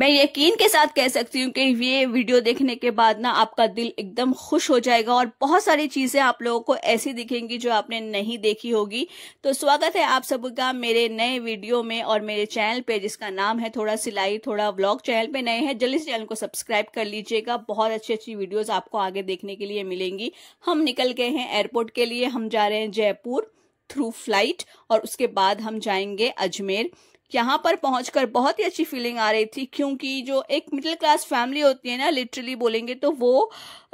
मैं यकीन के साथ कह सकती हूँ कि ये वीडियो देखने के बाद ना आपका दिल एकदम खुश हो जाएगा और बहुत सारी चीज़ें आप लोगों को ऐसी दिखेंगी जो आपने नहीं देखी होगी तो स्वागत है आप सबका मेरे नए वीडियो में और मेरे चैनल पे जिसका नाम है थोड़ा सिलाई थोड़ा व्लॉग चैनल पे नए हैं जल्दी से चैनल को सब्सक्राइब कर लीजिएगा बहुत अच्छी अच्छी वीडियोज़ आपको आगे देखने के लिए मिलेंगी हम निकल गए हैं एयरपोर्ट के लिए हम जा रहे हैं जयपुर थ्रू फ्लाइट और उसके बाद हम जाएंगे अजमेर यहाँ पर पहुंचकर बहुत ही अच्छी फीलिंग आ रही थी क्योंकि जो एक मिडिल क्लास फैमिली होती है ना लिटरली बोलेंगे तो वो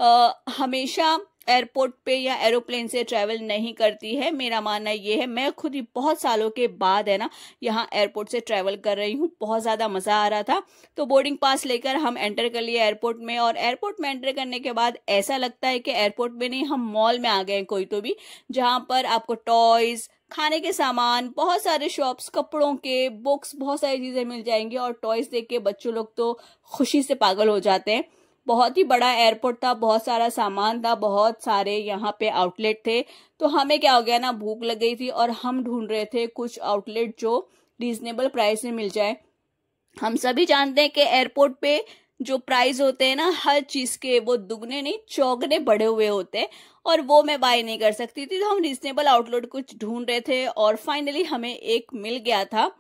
आ, हमेशा एयरपोर्ट पे या एरोप्लेन से ट्रैवल नहीं करती है मेरा मानना ये है मैं खुद ही बहुत सालों के बाद है ना यहाँ एयरपोर्ट से ट्रैवल कर रही हूँ बहुत ज़्यादा मज़ा आ रहा था तो बोर्डिंग पास लेकर हम एंटर कर लिए एयरपोर्ट में और एयरपोर्ट में एंटर करने के बाद ऐसा लगता है कि एयरपोर्ट में नहीं हम मॉल में आ गए कोई तो भी जहाँ पर आपको टॉयज़ खाने के सामान बहुत सारे शॉप्स कपड़ों के बुक्स बहुत सारी चीज़ें मिल जाएंगी और टॉयज देख के बच्चों लोग तो खुशी से पागल हो जाते हैं बहुत ही बड़ा एयरपोर्ट था बहुत सारा सामान था बहुत सारे यहाँ पे आउटलेट थे तो हमें क्या हो गया ना भूख लग गई थी और हम ढूंढ रहे थे कुछ आउटलेट जो रीजनेबल प्राइस में मिल जाए हम सभी जानते हैं कि एयरपोर्ट पे जो प्राइस होते हैं ना हर चीज़ के वो दुगने नहीं चौगने बढ़े हुए होते हैं और वो मैं बाय नहीं कर सकती थी तो हम रिजनेबल आउटलेट कुछ ढूंढ रहे थे और फाइनली हमें एक मिल गया था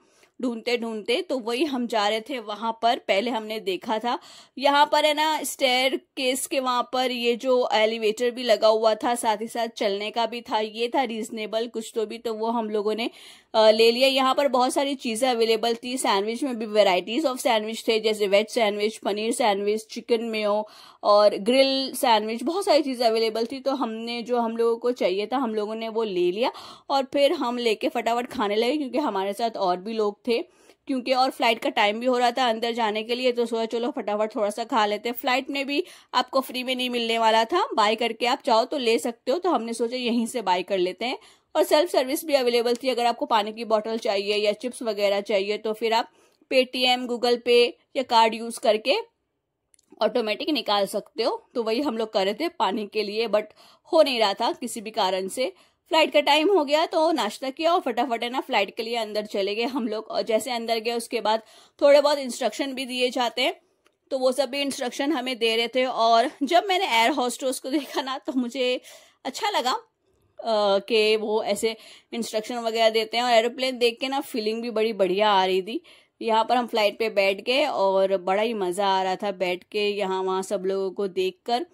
ढूंढते ढूंढते तो वही हम जा रहे थे वहां पर पहले हमने देखा था यहाँ पर है ना स्टेयर केस के वहां पर ये जो एलिवेटर भी लगा हुआ था साथ ही साथ चलने का भी था ये था रीजनेबल कुछ तो भी तो वो हम लोगों ने ले लिया यहाँ पर बहुत सारी चीज़ें अवेलेबल थी सैंडविच में भी वेराइटीज़ ऑफ सैंडविच थे जैसे veg sandwich paneer sandwich chicken mayo और ग्रिल सैंडविच बहुत सारी चीज़ें अवेलेबल थी तो हमने जो हम लोगों को चाहिए था हम लोगों ने वो ले लिया और फिर हम लेके फटाफट खाने लगे क्योंकि हमारे साथ और भी लोग थे क्योंकि और फ्लाइट का टाइम भी हो रहा था अंदर जाने के लिए तो सोचा चलो फटाफट थोड़ा सा खा लेते हैं फ्लाइट में भी आपको फ्री में नहीं मिलने वाला था बाय करके आप चाहो तो ले सकते हो तो हमने सोचा यहीं से बाय कर लेते हैं और सेल्फ सर्विस भी अवेलेबल थी अगर आपको पानी की बॉटल चाहिए या चिप्स वगैरह चाहिए तो फिर आप पेटीएम गूगल पे या कार्ड यूज करके ऑटोमेटिक निकाल सकते हो तो वही हम लोग कर रहे थे पानी के लिए बट हो नहीं रहा था किसी भी कारण से फ्लाइट का टाइम हो गया तो नाश्ता किया और फटाफट है ना फ्लाइट के लिए अंदर चले गए हम लोग और जैसे अंदर गए उसके बाद थोड़े बहुत इंस्ट्रक्शन भी दिए जाते हैं तो वो सब भी इंस्ट्रक्शन हमें दे रहे थे और जब मैंने एयर हॉस्टोस को देखा ना तो मुझे अच्छा लगा के वो ऐसे इंस्ट्रक्शन वगैरह देते हैं और एरोप्लेन देख के ना फीलिंग भी बड़ी बढ़िया आ रही थी यहाँ पर हम फ्लाइट पे बैठ गए और बड़ा ही मज़ा आ रहा था बैठ के यहाँ वहाँ सब लोगों को देखकर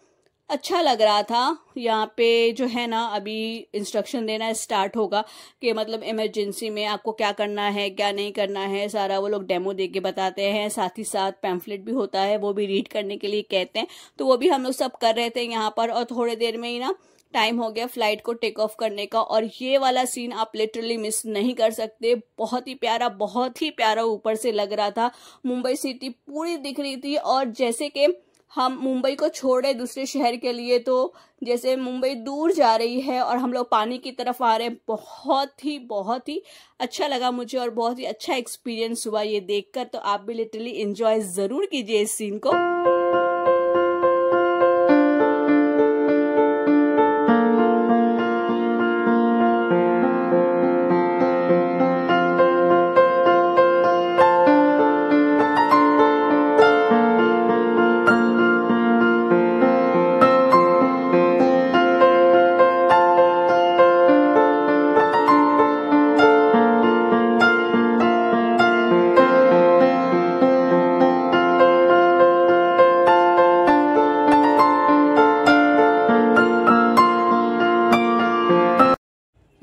अच्छा लग रहा था यहाँ पे जो है ना अभी इंस्ट्रक्शन देना स्टार्ट होगा कि मतलब इमरजेंसी में आपको क्या करना है क्या नहीं करना है सारा वो लोग डेमो दे के बताते हैं साथ ही साथ पैम्फलेट भी होता है वो भी रीड करने के लिए कहते हैं तो वो भी हम लोग सब कर रहे थे यहाँ पर और थोड़ी देर में ही ना टाइम हो गया फ्लाइट को टेक ऑफ करने का और ये वाला सीन आप लिटरली मिस नहीं कर सकते बहुत ही प्यारा बहुत ही प्यारा ऊपर से लग रहा था मुंबई सिटी पूरी दिख रही थी और जैसे कि हम मुंबई को छोड़े दूसरे शहर के लिए तो जैसे मुंबई दूर जा रही है और हम लोग पानी की तरफ आ रहे हैं बहुत ही बहुत ही अच्छा लगा मुझे और बहुत ही अच्छा एक्सपीरियंस हुआ ये देखकर तो आप भी लिटरली एंजॉय ज़रूर कीजिए इस सीन को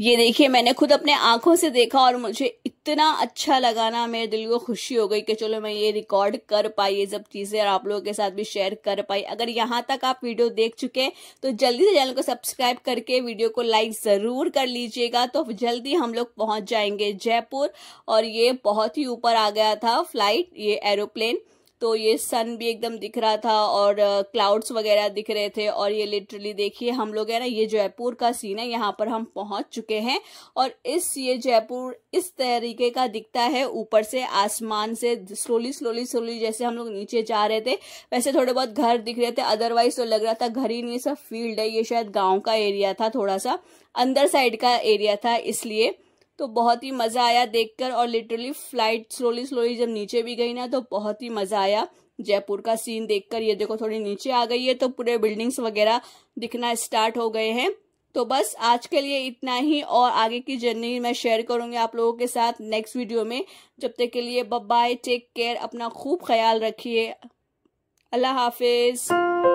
ये देखिए मैंने खुद अपने आंखों से देखा और मुझे इतना अच्छा लगा ना मेरे दिल को खुशी हो गई कि चलो मैं ये रिकॉर्ड कर पाई ये सब चीज़ें और आप लोगों के साथ भी शेयर कर पाई अगर यहाँ तक आप वीडियो देख चुके हैं तो जल्दी से चैनल को सब्सक्राइब करके वीडियो को लाइक ज़रूर कर लीजिएगा तो जल्दी हम लोग पहुँच जाएंगे जयपुर और ये बहुत ही ऊपर आ गया था फ्लाइट ये एरोप्लेन तो ये सन भी एकदम दिख रहा था और क्लाउड्स वगैरह दिख रहे थे और ये लिटरली देखिए हम लोग है ना ये जयपुर का सीन है यहाँ पर हम पहुंच चुके हैं और इस ये जयपुर इस तरीके का दिखता है ऊपर से आसमान से स्लोली स्लोली स्लोली जैसे हम लोग नीचे जा रहे थे वैसे थोड़े बहुत घर दिख रहे थे अदरवाइज तो लग रहा था घर ही नहीं सब फील्ड है ये शायद गाँव का एरिया था थोड़ा सा अंदर साइड का एरिया था इसलिए तो बहुत ही मज़ा आया देखकर और लिटरली फ्लाइट स्लोली स्लोली जब नीचे भी गई ना तो बहुत ही मज़ा आया जयपुर का सीन देखकर ये देखो थोड़ी नीचे आ गई है तो पूरे बिल्डिंग्स वगैरह दिखना स्टार्ट हो गए हैं तो बस आज के लिए इतना ही और आगे की जर्नी मैं शेयर करूंगी आप लोगों के साथ नेक्स्ट वीडियो में जब तक के लिए बब बाय टेक केयर अपना खूब ख्याल रखिए अल्लाह हाफिज़